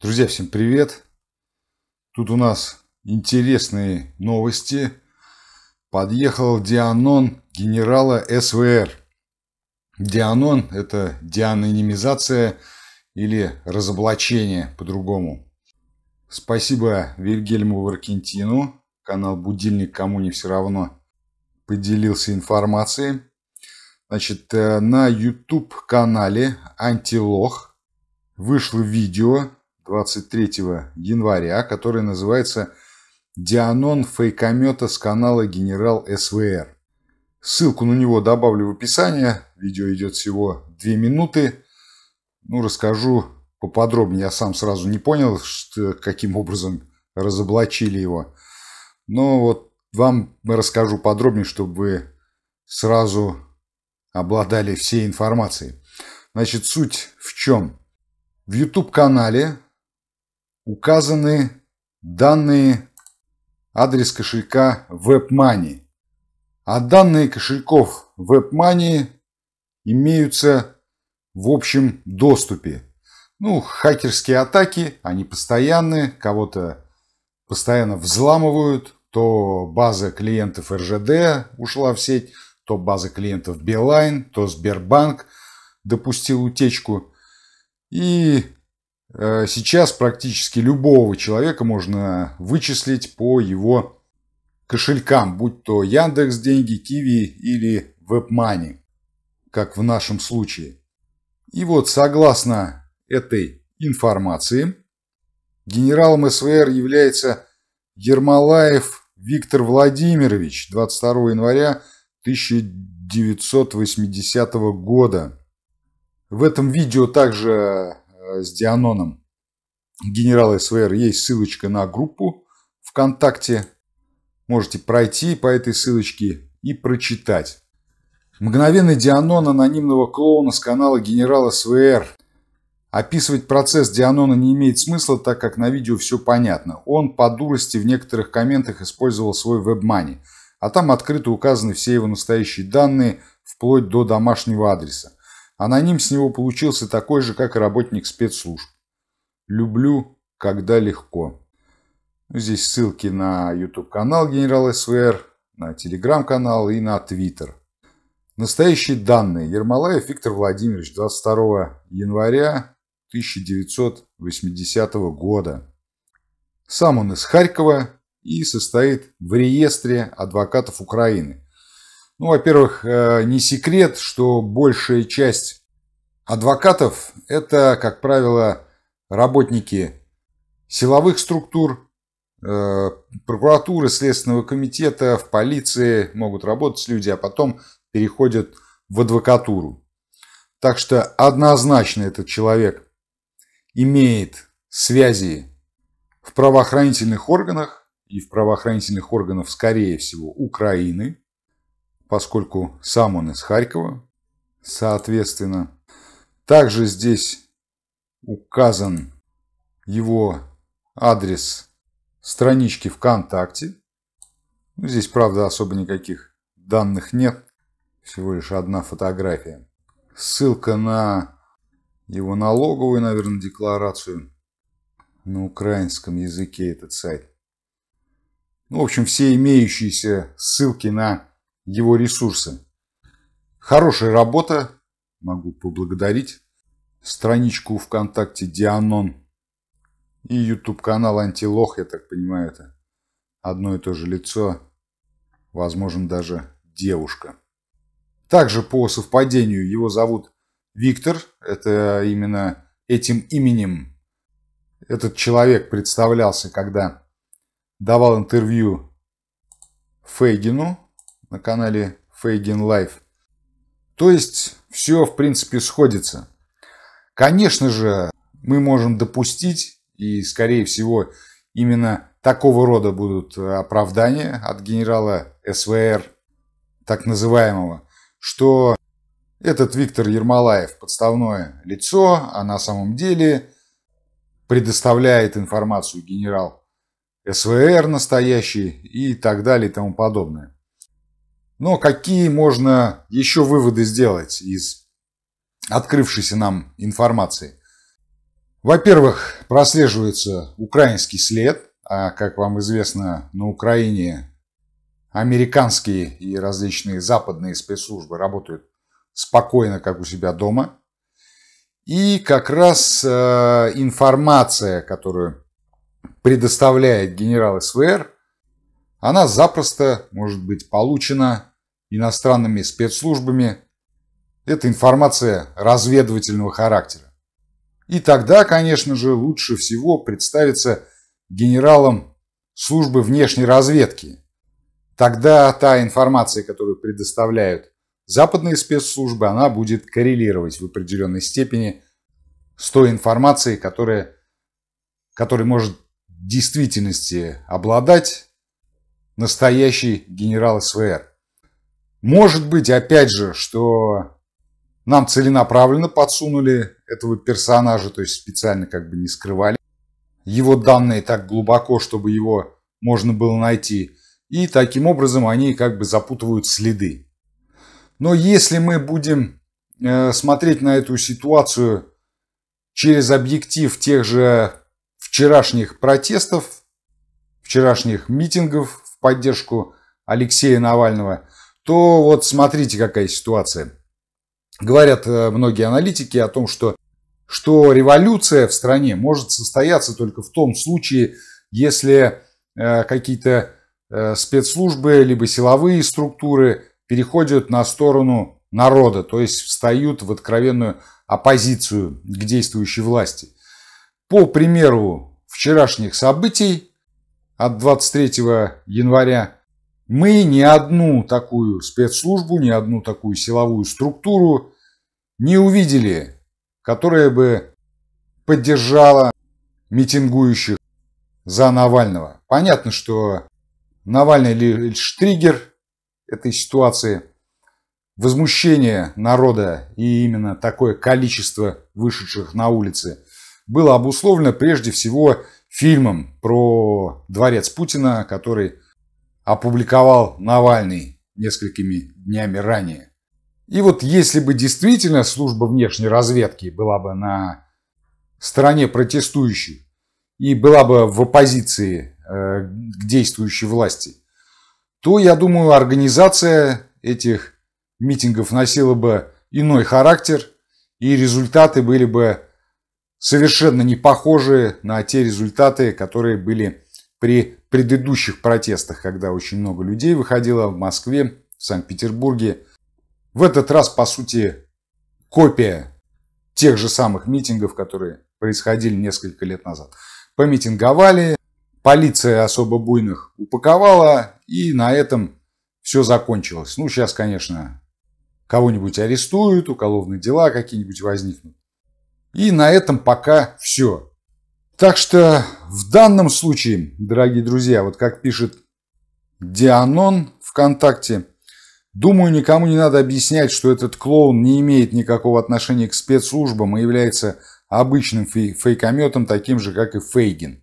Друзья, всем привет! Тут у нас интересные новости. Подъехал Дианон генерала СВР. Дианон – это дианонимизация или разоблачение по-другому. Спасибо Вильгельму Варкентину, канал «Будильник. Кому не все равно» поделился информацией. Значит, э, на YouTube-канале «Антилох» вышло видео 23 января, который называется «Дианон фейкомета с канала Генерал СВР». Ссылку на него добавлю в описание. Видео идет всего 2 минуты. Ну, расскажу поподробнее. Я сам сразу не понял, что, каким образом разоблачили его. Но вот вам расскажу подробнее, чтобы вы сразу обладали всей информацией. Значит, суть в чем? В YouTube-канале указаны данные адрес кошелька WebMoney, а данные кошельков WebMoney имеются в общем доступе. Ну, хакерские атаки, они постоянные, кого-то постоянно взламывают, то база клиентов РЖД ушла в сеть, то база клиентов Билайн, то Сбербанк допустил утечку. И Э, сейчас практически любого человека можно вычислить по его кошелькам, будь то Яндекс деньги, Киви или WebMoney, как в нашем случае. И вот согласно этой информации, генералом СВР является Ермолаев Виктор Владимирович 22 января 1980 года. В этом видео также Э, с Дианоном генерала СВР есть ссылочка на группу ВКонтакте. Можете пройти по этой ссылочке и прочитать. Мгновенный Дианон анонимного клоуна с канала генерала СВР. Описывать процесс Дианона не имеет смысла, так как на видео все понятно. Он по дурости в некоторых комментах использовал свой вебмани, а там открыто указаны все его настоящие данные, вплоть до домашнего адреса. Аноним с него получился такой же, как и работник спецслужб. «Люблю, когда легко». Здесь ссылки на YouTube-канал «Генерал СВР», на телеграм-канал и на Twitter. Настоящие данные. Ермолаев Виктор Владимирович, 22 января 1980 года. Сам он из Харькова и состоит в реестре адвокатов Украины. Ну, во-первых, э, не секрет, что большая часть адвокатов – это, как правило, работники силовых структур, э, прокуратуры, Следственного комитета, в полиции могут работать люди, а потом переходят в адвокатуру. Так что однозначно этот человек имеет связи в правоохранительных органах и в правоохранительных органах, скорее всего, Украины, поскольку сам он из Харькова, соответственно. Также здесь указан его адрес странички ВКонтакте. Ну, здесь, правда, особо никаких данных нет, всего лишь одна фотография. Ссылка на его налоговую, наверное, декларацию на украинском языке этот сайт. Ну, в общем, все имеющиеся ссылки на его ресурсы. Хорошая работа. Могу поблагодарить страничку ВКонтакте Дианон и YouTube-канал Антилох, я так понимаю, это одно и то же лицо, возможно, даже девушка. Также по совпадению его зовут Виктор, это именно этим именем этот человек представлялся, когда давал интервью Фейгину на канале Фейген Лайф. То есть все, в принципе, сходится. Конечно же, мы можем допустить, и, скорее всего, именно такого рода будут э, оправдания от генерала СВР, так называемого, что этот Виктор Ермолаев – подставное лицо, а на самом деле предоставляет информацию генерал СВР настоящий и так далее и тому подобное. Но какие можно еще выводы сделать из открывшейся нам информации? Во-первых, прослеживается украинский след, а, как вам известно, на Украине американские и различные западные спецслужбы работают спокойно, как у себя дома. И как раз э, информация, которую предоставляет генерал СВР, она запросто может быть получена иностранными спецслужбами. Это информация разведывательного характера. И тогда, конечно же, лучше всего представиться генералом службы внешней разведки. Тогда та информация, которую предоставляют западные спецслужбы, она будет коррелировать в определенной степени с той информацией, которая, которая может в действительности обладать настоящий генерал СВР. Может быть, опять же, что нам целенаправленно подсунули этого персонажа, то есть специально как бы не скрывали его данные так глубоко, чтобы его можно было найти. И таким образом они как бы запутывают следы. Но если мы будем э, смотреть на эту ситуацию через объектив тех же вчерашних протестов, вчерашних митингов, поддержку Алексея Навального, то вот смотрите, какая ситуация. Говорят э, многие аналитики о том, что, что революция в стране может состояться только в том случае, если э, какие-то э, спецслужбы, либо силовые структуры переходят на сторону народа, то есть встают в откровенную оппозицию к действующей власти. По примеру вчерашних событий, от 23 января, мы ни одну такую спецслужбу, ни одну такую силовую структуру не увидели, которая бы поддержала митингующих за Навального. Понятно, что Навальный лишь триггер этой ситуации. Возмущение народа и именно такое количество вышедших на улицы было обусловлено прежде всего фильмом про дворец Путина, который опубликовал Навальный несколькими днями ранее. И вот если бы действительно служба внешней разведки была бы на стороне протестующих и была бы в оппозиции э, к действующей власти, то, я думаю, организация этих митингов носила бы иной характер, и результаты были бы совершенно не похожие на те результаты, которые были при предыдущих протестах, когда очень много людей выходило в Москве, в Санкт-Петербурге. В этот раз, по сути, копия тех же самых митингов, которые происходили несколько лет назад. Помитинговали, полиция особо буйных упаковала, и на этом все закончилось. Ну, сейчас, конечно, кого-нибудь арестуют, уголовные дела какие-нибудь возникнут. И на этом пока все. Так что в данном случае, дорогие друзья, вот как пишет Дианон ВКонтакте, думаю, никому не надо объяснять, что этот клоун не имеет никакого отношения к спецслужбам и является обычным фей фейкометом, таким же, как и Фейгин.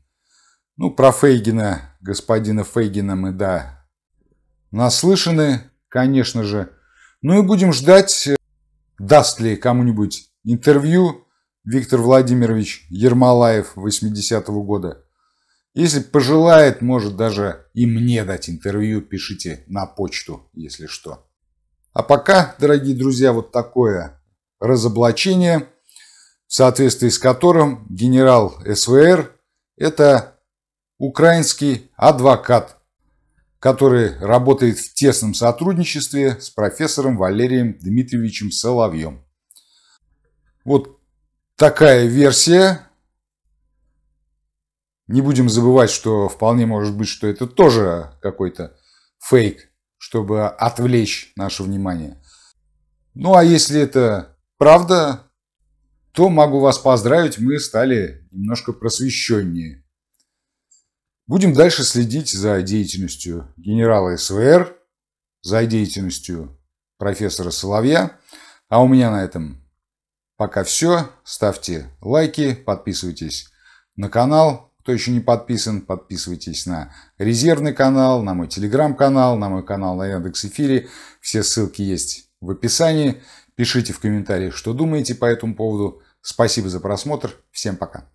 Ну, про Фейгина, господина Фейгина мы, да, наслышаны, конечно же. Ну и будем ждать, э, даст ли кому-нибудь интервью Виктор Владимирович Ермолаев 80-го года. Если пожелает, может даже и мне дать интервью, пишите на почту, если что. А пока, дорогие друзья, вот такое разоблачение, в соответствии с которым генерал СВР – это украинский адвокат, который работает в тесном сотрудничестве с профессором Валерием Дмитриевичем Соловьем. Вот такая версия. Не будем забывать, что вполне может быть, что это тоже какой-то фейк, чтобы отвлечь наше внимание. Ну а если это правда, то могу вас поздравить, мы стали немножко просвещеннее. Будем дальше следить за деятельностью генерала СВР, за деятельностью профессора Соловья. А у меня на этом Пока все. Ставьте лайки, подписывайтесь на канал. Кто еще не подписан, подписывайтесь на резервный канал, на мой телеграм-канал, на мой канал на Яндекс Эфире. Все ссылки есть в описании. Пишите в комментариях, что думаете по этому поводу. Спасибо за просмотр. Всем пока.